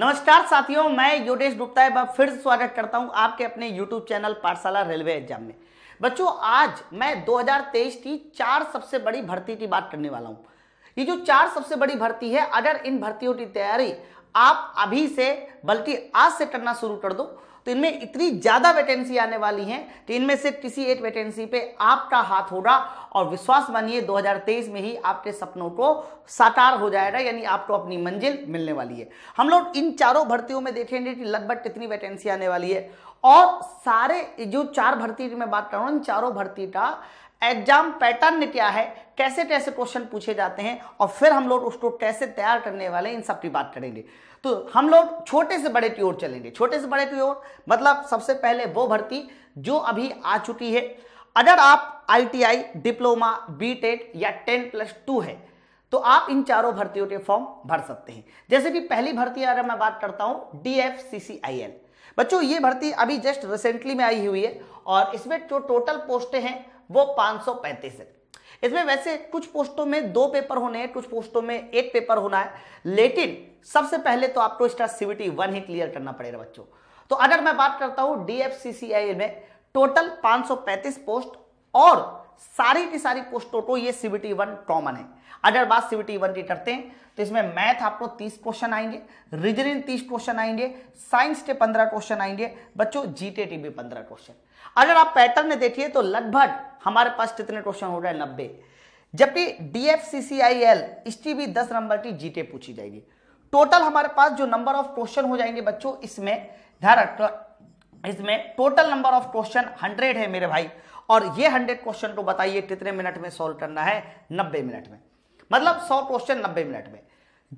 नमस्कार साथियों मैं योगेश गुप्ता है फिर स्वागत करता हूं आपके अपने YouTube channel Pathshala railway exam में बच्चों आज मैं 2023 की चार सबसे बड़ी भर्ती की बात करने वाला हूं ये जो चार सबसे बड़ी भर्ती है अगर इन भर्तियों की तैयारी आप अभी से बल्कि आज से करना शुरू कर दो तो इनमें इतनी ज़्यादा वैकेंसी आने वाली हैं कि इनमें से किसी एक वैकेंसी पे आपका हाथ होगा और विश्वास मानिए 2023 में ही आपके सपनों को साकार हो जाएगा यानी आपको अपनी मंजिल मिलने वाली है हम लोग इन चारों भर्तियों में देखेंगे कि लगभग कितनी वैकेंसी आने वाली है और सारे जो चार भर्ती की मैं बात कर रहा हूँ इन चारों भर्ती का एग्जाम पैटर्न क्या है कैसे कैसे क्वेश्चन पूछे जाते हैं और फिर हम लोग उसको कैसे तैयार करने वाले इन सब की बात करेंगे तो हम लोग छोटे से बड़े की ओर चलेंगे छोटे से बड़े की ओर मतलब सबसे पहले वो भर्ती जो अभी आ चुकी है अगर आप आईटीआई डिप्लोमा बीटेक या टेन प्लस टू है तो आप इन चारों भर्तियों के फॉर्म भर सकते हैं जैसे कि पहली भर्ती अगर मैं बात करता हूं D F C C I L बच्चों ये भर्ती अभी जस्ट रिसेंटली में आई हुई है और इसमें जो टोटल पोस्टें हैं वो पांच है इसमें वैसे कुछ पोस्टों में दो पेपर होने हैं कुछ पोस्टों में एक पेपर होना है लेकिन सबसे पहले तो आपको स्टार सीवीटी वन ही क्लियर करना पड़ेगा बच्चों तो अगर मैं बात करता हूं डीएफसीसीआई में टोटल 535 पोस्ट और सारी की सारी पोस्टों को ये सीबीटी वन कॉमन है अगर बात सीबीटी वन की करते हैं तो इसमें मैथ आपको तीस क्वेश्चन आएंगे रीजनिंग तीस क्वेश्चन आएंगे साइंस के पंद्रह क्वेश्चन आएंगे बच्चों जीटे टी भी पंद्रह क्वेश्चन अगर आप पैटर्न देखिए तो लगभग हमारे पास कितने क्वेश्चन हो रहे हैं नब्बे जबकि डीएफसीसीआईएल इसकी भी दस नंबर की जीटे पूछी जाएगी टोटल हमारे पास जो नंबर ऑफ क्वेश्चन हो जाएंगे बच्चों इसमें ध्यान इसमें total number of question hundred है मेरे भाई और ये हंड्रेड क्वेश्चन को तो बताइए कितने मिनट में सॉल्व करना है नब्बे मिनट में मतलब सौ क्वेश्चन नब्बे मिनट में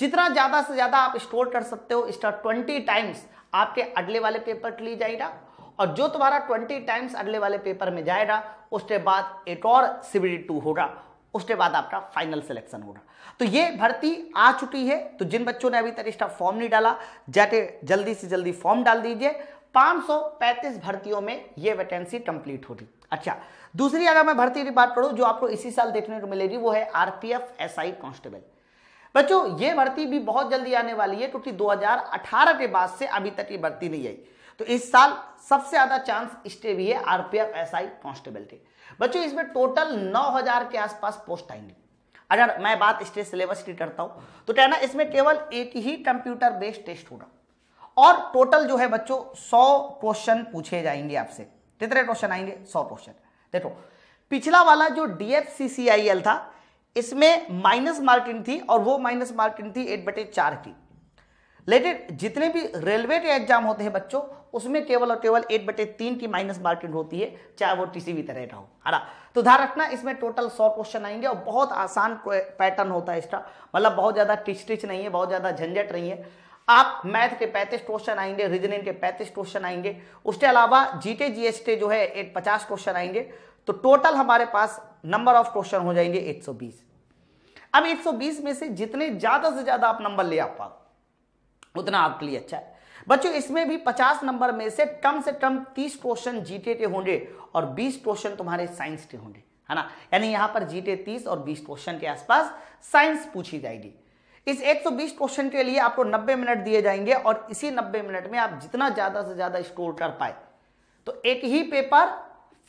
जितना ज्यादा से ज्यादा आप स्टोर कर सकते हो इसका ट्वेंटी टाइम्स आपके अगले वाले पेपर के लिए जाएगा और जो तुम्हारा ट्वेंटी टाइम्स अगले वाले पेपर में जाएगा उसके बाद एक और सीबीडी टू होगा उसके बाद आपका फाइनल सिलेक्शन होगा तो ये भर्ती आ चुकी है तो जिन बच्चों ने अभी तक इसका फॉर्म नहीं डाला जाके जल्दी से जल्दी फॉर्म डाल दीजिए 535 भर्तियों में यह वैकेंसी कंप्लीट होगी अच्छा दूसरी अगर मैं भर्ती की बात करूं जो आपको इसी साल देखने को मिलेगी वो है आरपीएफ एसआई कांस्टेबल बच्चों ये भर्ती भी बहुत जल्दी आने वाली है क्योंकि 2018 के बाद से अभी तक ये भर्ती नहीं आई तो इस साल सबसे ज्यादा चांस स्टे भी है आरपीएफ एसआई कांस्टेबल के बच्चों इसमें टोटल 9000 के आसपास पोस्ट आएंगे अगर मैं बात स्टेट सिलेबस की करता हूं तो कहना इसमें केवल एक ही कंप्यूटर बेस्ड टेस्ट होगा और टोटल जो है बच्चों सौ क्वेश्चन पूछे जाएंगे आपसे कितने क्वेश्चन आएंगे सौ क्वेश्चन देखो पिछला वाला जो डीएफसीसीआईएल था इसमें माइनस मार्किंग थी और वो माइनस मार्किंग थी एट बटे चार की लेकिन जितने भी रेलवे के एग्जाम होते हैं बच्चों उसमें केवल और केवल एट बटे तीन की माइनस मार्किंग होती है चाहे वो किसी भी तरह का हो है तो ध्यान रखना इसमें टोटल सौ क्वेश्चन आएंगे और बहुत आसान पैटर्न होता है इसका मतलब बहुत ज़्यादा टिच टिच नहीं है बहुत ज़्यादा झंझट नहीं है आप मैथ के पैंतीस क्वेश्चन आएंगे रीजनिंग के पैंतीस क्वेश्चन आएंगे उसके अलावा जीटे जीएसटी जो है एक पचास क्वेश्चन आएंगे तो टोटल हमारे पास नंबर ऑफ क्वेश्चन हो जाएंगे 120 अब 120 में से जितने ज्यादा से ज्यादा आप नंबर ले आ पाओ उतना आपके लिए अच्छा है बच्चों इसमें भी 50 नंबर में से कम से कम 30 क्वेश्चन जीटे के होंगे और 20 क्वेश्चन तुम्हारे साइंस के होंगे है ना यानी यहां पर जीटे 30 और 20 क्वेश्चन के आसपास साइंस पूछी जाएगी इस 120 क्वेश्चन के लिए आपको 90 मिनट दिए जाएंगे और इसी 90 मिनट में आप जितना ज़्यादा से ज़्यादा स्कोर कर पाए तो एक ही पेपर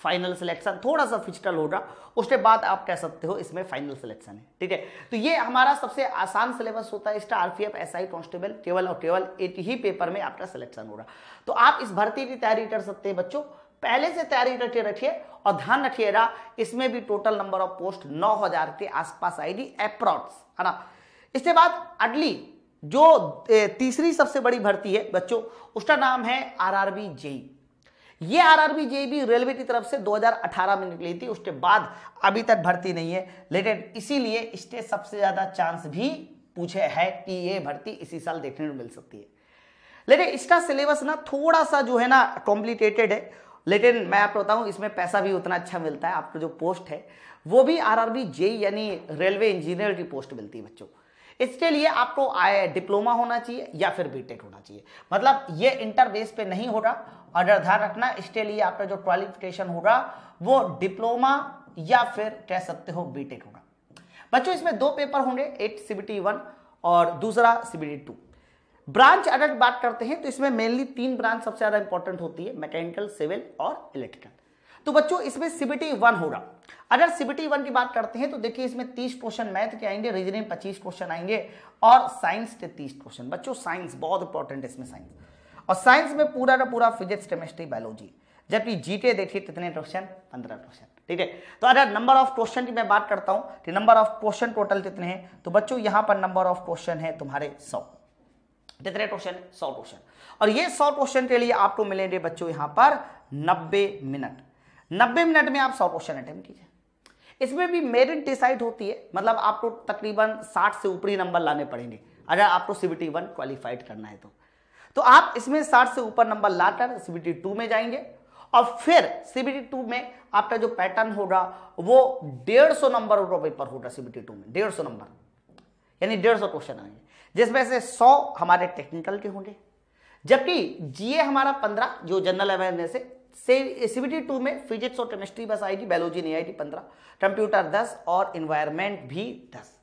फाइनल सिलेक्शन थोड़ा सा फिजिकल होगा उसके बाद आप कह सकते हो इसमें फाइनल सिलेक्शन है ठीक है तो ये हमारा सबसे आसान सिलेबस होता है इसका आरपीएफ एसआई कांस्टेबल केवल और केवल एक ही पेपर में आपका सिलेक्शन होगा तो आप इस भर्ती की तैयारी कर सकते हैं बच्चों पहले से तैयारी करके रखिए और ध्यान रखिएगा इसमें भी टोटल नंबर ऑफ पोस्ट नौ के आसपास आएगी अप्रॉक्स है ना इसके बाद अगली जो तीसरी सबसे बड़ी भर्ती है बच्चों उसका नाम है आरआरबी जेई ये आरआरबी भी रेलवे की तरफ से 2018 में निकली थी उसके बाद अभी तक भर्ती नहीं है लेकिन इसीलिए इसके सबसे ज्यादा चांस भी पूछे है कि ये भर्ती इसी साल देखने को मिल सकती है लेकिन इसका सिलेबस ना थोड़ा सा जो है ना कॉम्प्लिकेटेड है लेकिन मैं आपको बताऊं इसमें पैसा भी उतना अच्छा मिलता है आपको जो पोस्ट है वो भी आरआरबी जेई यानी रेलवे इंजीनियर की पोस्ट मिलती है बच्चों को इसके लिए आपको आए डिप्लोमा होना चाहिए या फिर बीटेक होना चाहिए मतलब ये इंटर बेस पे नहीं हो रहा और ध्यान रखना इसके लिए आपका जो क्वालिफिकेशन होगा वो डिप्लोमा या फिर कह सकते हो बीटेक होगा बच्चों इसमें दो पेपर होंगे एट सीबीटी वन और दूसरा सीबीटी टू ब्रांच अगर बात करते हैं तो इसमें मेनली तीन ब्रांच सबसे ज़्यादा इंपॉर्टेंट होती है मैकेनिकल सिविल और इलेक्ट्रिकल तो बच्चों इसमें सीबीटी वन होगा अगर सीबीटी वन की बात करते हैं तो देखिए इसमें तीस क्वेश्चन मैथ के आएंगे रीजनिंग पच्चीस क्वेश्चन आएंगे और साइंस के तीस क्वेश्चन बच्चों साइंस बहुत इंपॉर्टेंट है इसमें साइंस और साइंस में पूरा का पूरा फिजिक्स केमिस्ट्री बायोलॉजी जबकि जीटे देखिए कितने क्वेश्चन पंद्रह क्वेश्चन ठीक है तो अगर नंबर ऑफ क्वेश्चन की मैं बात करता हूं कि नंबर ऑफ क्वेश्चन टोटल कितने हैं तो बच्चों यहां पर नंबर ऑफ क्वेश्चन है तुम्हारे सौ कितने क्वेश्चन सौ क्वेश्चन और ये सौ क्वेश्चन के लिए आपको मिलेंगे बच्चों यहां पर नब्बे मिनट 90 मिनट में आप सौ क्वेश्चन अटेम्प्ट कीजिए इसमें भी मेरिट डिसाइड होती है मतलब आपको तो तकरीबन 60 से ऊपरी नंबर लाने पड़ेंगे अगर आपको तो सीबीटी वन क्वालिफाइड करना है तो तो आप इसमें साठ से ऊपर नंबर लाकर सीबीटी टू में जाएंगे और फिर सीबीटी टू में आपका जो पैटर्न होगा वो डेढ़ सौ नंबर का पेपर होगा सीबीटी टू में डेढ़ सौ नंबर यानी डेढ़ सौ क्वेश्चन आएंगे जिसमें से सौ हमारे टेक्निकल के होंगे जबकि जीए हमारा पंद्रह जो जनरल अवेयरनेस है सीबीटी टू में फिजिक्स और केमिस्ट्री बस आई थी बायोलॉजी नहीं आई थी पंद्रह कंप्यूटर दस और इन्वायरमेंट भी दस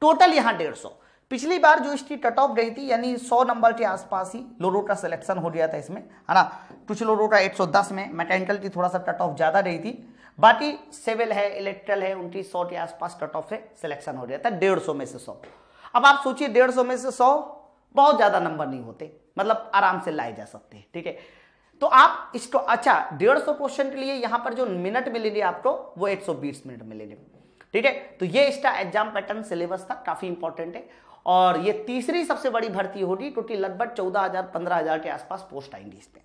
टोटल यहाँ डेढ़ सौ पिछली बार जो इसकी कट ऑफ गई थी यानी सौ नंबर के आसपास ही लोरो का सिलेक्शन हो गया था इसमें है ना कुछ लोरो का एक सौ दस में मैकेनिकल की थोड़ा सा कट ऑफ ज़्यादा रही थी बाकी सिविल है इलेक्ट्रिकल है उनकी सौ के आसपास कट ऑफ से सिलेक्शन हो गया था डेढ़ सौ में से सौ अब आप सोचिए डेढ़ सौ में से सौ बहुत ज़्यादा नंबर नहीं होते मतलब आराम से लाए जा सकते हैं ठीक है तो आप इसको अच्छा डेढ़ सौ क्वेश्चन के लिए यहां पर जो मिनट मिलेंगे आपको वो 120 मिनट मिलेंगे ठीक है तो ये इसका एग्जाम पैटर्न सिलेबस था काफी इंपॉर्टेंट है और ये तीसरी सबसे बड़ी भर्ती होगी क्योंकि लगभग चौदह हजार पंद्रह हजार के आसपास पोस्ट आएंगी इसमें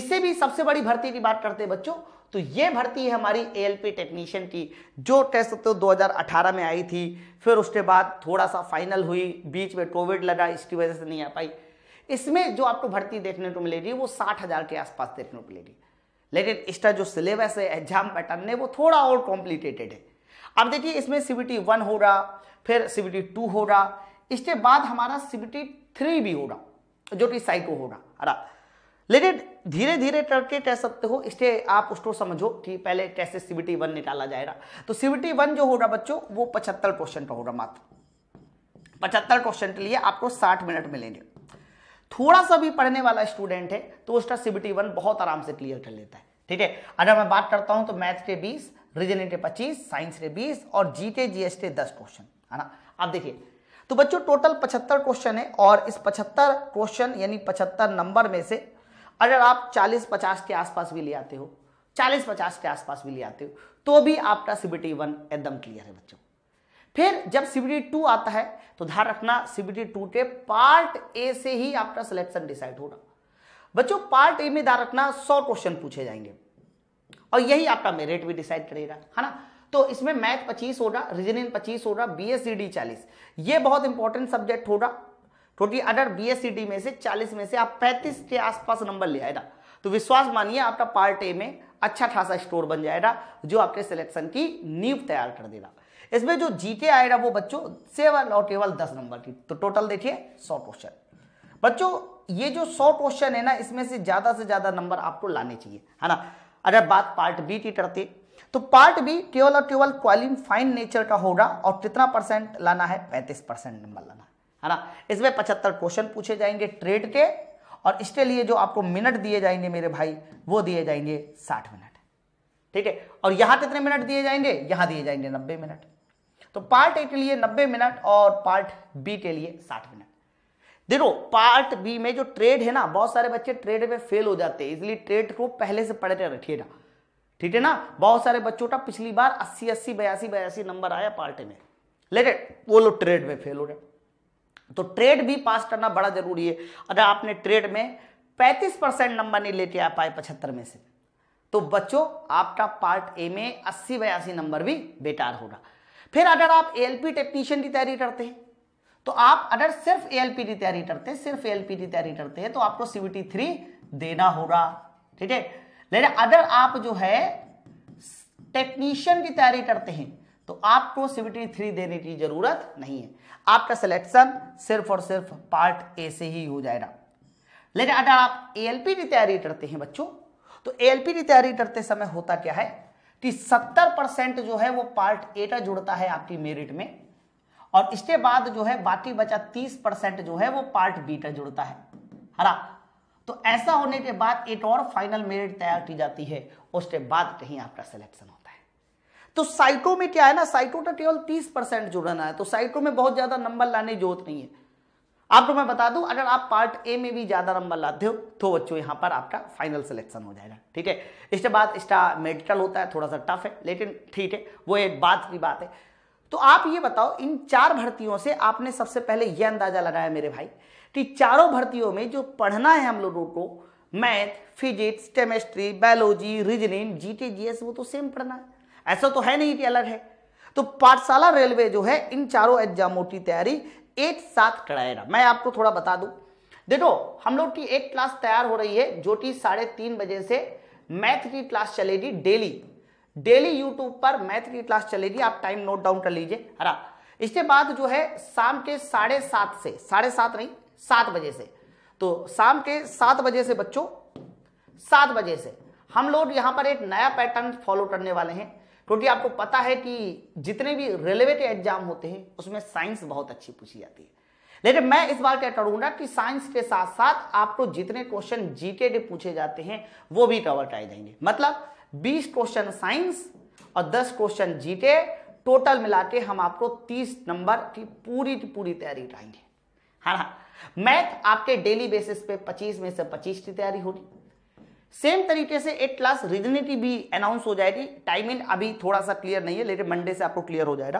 इससे भी सबसे बड़ी भर्ती की बात करते हैं बच्चों तो ये भर्ती है हमारी पी टेक्नीशियन की जो कह तो दो हजार अठारह में आई थी फिर उसके बाद थोड़ा सा फाइनल हुई बीच में कोविड लगा इसकी वजह से नहीं आ पाई इसमें जो आपको भर्ती देखने को मिलेगी वो साठ हजार के आसपास देखने को मिलेगी लेकिन इसका जो सिलेबस है एग्जाम पैटर्न है वो थोड़ा और कॉम्प्लिकेटेड है अब देखिए इसमें सीबीटी वन रहा फिर सीबीटी टू रहा इसके बाद हमारा सीबीटी थ्री भी रहा जो कि साइको रहा अरा लेकिन धीरे धीरे करके कह सकते हो इसके आप उसको समझो कि पहले कैसे सीबीटी वन निकाला जाएगा तो सीबीटी वन जो होगा बच्चों वो पचहत्तर क्वेश्चन का होगा मात्र पचहत्तर क्वेश्चन के लिए आपको साठ मिनट मिलेंगे थोड़ा सा भी पढ़ने वाला स्टूडेंट है तो उसका सीबीटी वन बहुत आराम से क्लियर कर लेता है ठीक है अगर मैं बात करता हूं तो मैथ के बीस रीजनिंग के पच्चीस साइंस के बीस और जी के जी एस के दस क्वेश्चन है ना अब देखिए तो बच्चों टोटल पचहत्तर क्वेश्चन है और इस पचहत्तर क्वेश्चन यानी पचहत्तर नंबर में से अगर आप चालीस पचास के आसपास भी ले आते हो चालीस पचास के आसपास भी ले आते हो तो भी आपका सीबीटी वन एकदम क्लियर है बच्चों फिर जब सीबीडी टू आता है तो ध्यान रखना सीबीडी टू के पार्ट ए से ही आपका सिलेक्शन डिसाइड होगा बच्चों पार्ट ए में ध्यान रखना सौ क्वेश्चन पूछे जाएंगे और यही आपका मेरिट भी डिसाइड करेगा है ना तो इसमें मैथ पच्चीस होगा रीजनिंग पच्चीस होगा बी एस सी डी चालीस ये बहुत इंपॉर्टेंट सब्जेक्ट होगा क्योंकि अगर बी एस सी डी में से चालीस में से आप पैंतीस के आसपास नंबर ले आएगा तो विश्वास मानिए आपका पार्ट ए में अच्छा खासा स्टोर बन जाएगा जो आपके सिलेक्शन की नींव तैयार कर देगा इसमें जो जीके आएगा वो बच्चों सेवन और टेबल दस नंबर की तो टोटल देखिए सौ क्वेश्चन बच्चों ये जो सौ क्वेश्चन है ना इसमें से ज्यादा से ज्यादा नंबर आपको लाने चाहिए है ना अगर बात पार्ट बी की करते तो पार्ट बी केवल और केवल क्वालिफाइन नेचर का होगा और कितना परसेंट लाना है पैंतीस परसेंट नंबर लाना है ना इसमें पचहत्तर क्वेश्चन पूछे जाएंगे ट्रेड के और इसके लिए जो आपको मिनट दिए जाएंगे मेरे भाई वो दिए जाएंगे साठ मिनट ठीक है और यहां कितने मिनट दिए जाएंगे यहां दिए जाएंगे नब्बे मिनट तो पार्ट ए के लिए 90 मिनट और पार्ट बी के लिए 60 मिनट देखो पार्ट बी में जो ट्रेड है ना बहुत सारे बच्चे ट्रेड में फेल हो जाते हैं इसलिए ट्रेड को पहले से पढ़ते रखिएगा ठीक है ना बहुत सारे बच्चों का पिछली बार अस्सी अस्सी बयासी बयासी नंबर आया पार्ट में लेकिन वो लोग ट्रेड में फेल हो रहे तो ट्रेड भी पास करना बड़ा जरूरी है अगर आपने ट्रेड में 35 परसेंट नंबर नहीं लेके आ पाए पचहत्तर में से तो बच्चों आपका पार्ट ए में अस्सी बयासी नंबर भी बेकार होगा फिर अगर आप एएलपी टेक्नीशियन की तैयारी करते हैं तो आप अगर सिर्फ एएलपी की तैयारी करते हैं सिर्फ एएलपी की तैयारी करते हैं तो आपको सीबीटी थ्री देना होगा ठीक है लेकिन अगर आप जो है टेक्नीशियन की तैयारी करते हैं तो आपको सीबीटी थ्री देने की जरूरत नहीं है आपका सिलेक्शन सिर्फ और सिर्फ पार्ट ए से ही हो जाएगा लेकिन अगर आप एएलपी की तैयारी करते हैं बच्चों तो एएलपी की तैयारी करते समय होता क्या है कि 70 परसेंट जो है वो पार्ट ए का जुड़ता है आपकी मेरिट में और इसके बाद जो है बाकी बचा 30 परसेंट जो है वो पार्ट बी का जुड़ता है हरा तो ऐसा होने के बाद एक और फाइनल मेरिट तैयार की जाती है उसके बाद कहीं आपका सिलेक्शन होता है तो साइको में क्या है ना साइको का केवल 30 परसेंट जुड़ना है तो साइको में बहुत ज्यादा नंबर लाने जरूरत नहीं है आपको मैं बता दूं अगर आप पार्ट ए में भी ज्यादा नंबर लाते हो तो बच्चों यहां पर आपका फाइनल सिलेक्शन हो जाएगा ठीक है इसके बाद इसका मेडिकल होता है थोड़ा सा टफ है लेकिन ठीक है वो एक बात की बात है तो आप ये बताओ इन चार भर्तियों से आपने सबसे पहले यह अंदाजा लगाया मेरे भाई कि चारों भर्तियों में जो पढ़ना है हम लोगों को math physics chemistry biology reasoning GT GS वो तो सेम पढ़ना है ऐसा तो है नहीं कि अलग है तो पाठशाला रेलवे जो है इन चारों एग्जामों की तैयारी एक साथ कराएगा मैं आपको थोड़ा बता दूं देखो हम लोग की एक क्लास तैयार हो रही है जो कि साढ़े तीन बजे से मैथ की क्लास चलेगी डेली डेली यूट्यूब पर मैथ की क्लास चलेगी आप टाइम नोट डाउन कर लीजिए हरा इसके बाद जो है शाम के साढ़े सात से साढ़े सात नहीं सात बजे से तो शाम के सात बजे से बच्चों सात बजे से हम लोग यहां पर एक नया पैटर्न फॉलो करने वाले हैं क्योंकि आपको पता है कि जितने भी रेलवे के एग्जाम होते हैं उसमें साइंस बहुत अच्छी पूछी जाती है लेकिन मैं इस बार क्या करूंगा कि साइंस के साथ साथ आपको जितने क्वेश्चन जीके के पूछे जाते हैं वो भी कवर कराए जाएंगे मतलब 20 क्वेश्चन साइंस और 10 क्वेश्चन जीके टोटल मिला के हम आपको 30 नंबर की पूरी की पूरी तैयारी कराएंगे है हाँ, ना हाँ। मैथ आपके डेली बेसिस पे 25 में से 25 की तैयारी होगी सेम तरीके से एक क्लास रीजनिटी भी अनाउंस हो जाएगी टाइमिंग अभी थोड़ा सा क्लियर नहीं है लेकिन मंडे से आपको क्लियर हो जाएगा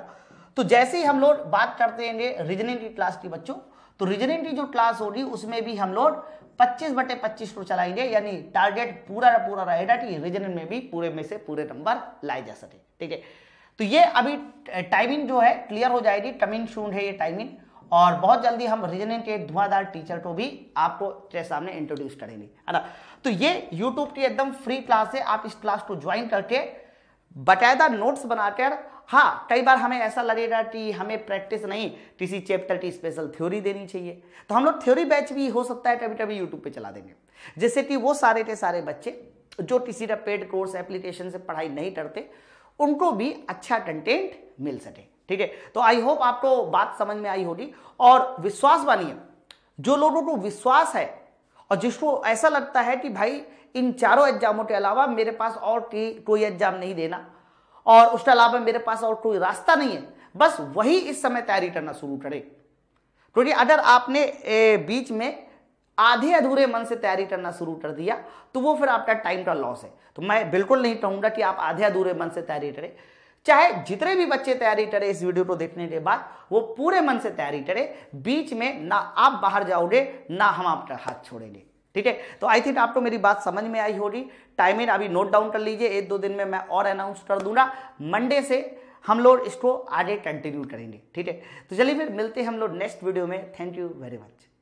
तो जैसे ही हम लोग बात करते हैं रिजनिटी क्लास की बच्चों तो रिजनिटी जो क्लास होगी उसमें भी हम लोग 25 बटे 25 को चलाएंगे यानी टारगेट पूरा पूरा रहेगा कि रीजनिंग में भी पूरे में से पूरे नंबर लाए जा सके ठीक है तो ये अभी टाइमिंग जो है क्लियर हो जाएगी कमिंग शून है ये टाइमिंग और बहुत जल्दी हम रीजनिंग के धुआंधार टीचर को भी आपको सामने इंट्रोड्यूस करेंगे है ना तो ये यूट्यूब की एकदम फ्री क्लास है आप इस क्लास को ज्वाइन करके बाकायदा नोट्स बनाकर हाँ कई बार हमें ऐसा लगेगा कि हमें प्रैक्टिस नहीं किसी चैप्टर की स्पेशल थ्योरी देनी चाहिए तो हम लोग थ्योरी बैच भी हो सकता है कभी कभी यूट्यूब पे चला देंगे जैसे कि वो सारे के सारे बच्चे जो किसी का पेड कोर्स एप्लीकेशन से पढ़ाई नहीं करते उनको भी अच्छा कंटेंट मिल सके ठीक है तो आई होप आपको बात समझ में आई होगी और विश्वास मानिए जो लोगों को विश्वास है और जिसको ऐसा लगता है कि भाई इन चारों एग्जामों के अलावा मेरे पास और कोई एग्जाम नहीं देना और उसके अलावा मेरे पास और कोई रास्ता नहीं है बस वही इस समय तैयारी करना शुरू करे क्योंकि तो अगर आपने ए, बीच में आधे अधूरे मन से तैयारी करना शुरू कर दिया तो वो फिर आपका टाइम का लॉस है तो मैं बिल्कुल नहीं कहूंगा कि आप आधे अधूरे मन से तैयारी करें चाहे जितने भी बच्चे तैयारी करे इस वीडियो को देखने के बाद वो पूरे मन से तैयारी करे बीच में ना आप बाहर जाओगे ना हम आपका हाथ छोड़ेंगे ठीक है तो आई थिंक आपको मेरी बात समझ में आई होगी टाइमिंग अभी नोट डाउन कर लीजिए एक दो दिन में मैं और अनाउंस कर दूंगा मंडे से हम लोग इसको आगे कंटिन्यू करेंगे ठीक है तो चलिए फिर मिलते हैं हम लोग नेक्स्ट वीडियो में थैंक यू वेरी मच